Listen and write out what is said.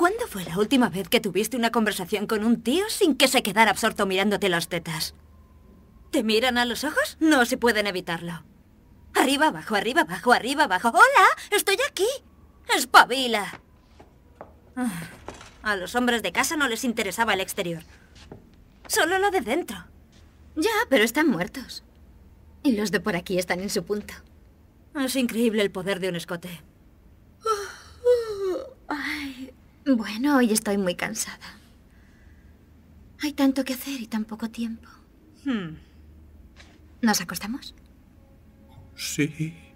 ¿Cuándo fue la última vez que tuviste una conversación con un tío sin que se quedara absorto mirándote las tetas? ¿Te miran a los ojos? No se pueden evitarlo. Arriba, abajo, arriba, abajo, arriba, abajo. ¡Hola! ¡Estoy aquí! ¡Espabila! Ah, a los hombres de casa no les interesaba el exterior. Solo lo de dentro. Ya, pero están muertos. Y los de por aquí están en su punto. Es increíble el poder de un escote. Bueno, hoy estoy muy cansada. Hay tanto que hacer y tan poco tiempo. Hmm. ¿Nos acostamos? Sí.